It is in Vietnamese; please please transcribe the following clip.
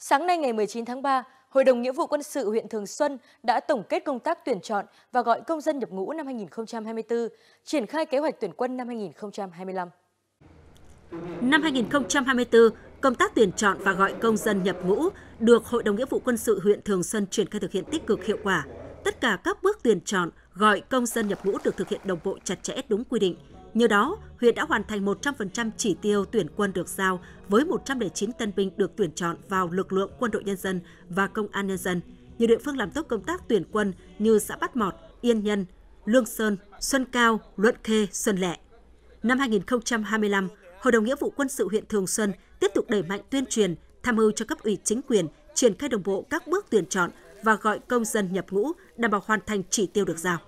Sáng nay ngày 19 tháng 3, Hội đồng Nghĩa vụ quân sự huyện Thường Xuân đã tổng kết công tác tuyển chọn và gọi công dân nhập ngũ năm 2024, triển khai kế hoạch tuyển quân năm 2025. Năm 2024, công tác tuyển chọn và gọi công dân nhập ngũ được Hội đồng Nghĩa vụ quân sự huyện Thường Xuân triển khai thực hiện tích cực hiệu quả. Tất cả các bước tuyển chọn, gọi công dân nhập ngũ được thực hiện đồng bộ chặt chẽ đúng quy định, Nhờ đó, huyện đã hoàn thành 100% chỉ tiêu tuyển quân được giao với 109 tân binh được tuyển chọn vào lực lượng quân đội nhân dân và công an nhân dân. Nhiều địa phương làm tốt công tác tuyển quân như xã Bát Mọt, Yên Nhân, Lương Sơn, Xuân Cao, Luận Khê, Xuân Lệ. Năm 2025, Hội đồng Nghĩa vụ Quân sự huyện Thường Xuân tiếp tục đẩy mạnh tuyên truyền, tham mưu cho cấp ủy chính quyền triển khai đồng bộ các bước tuyển chọn và gọi công dân nhập ngũ đảm bảo hoàn thành chỉ tiêu được giao.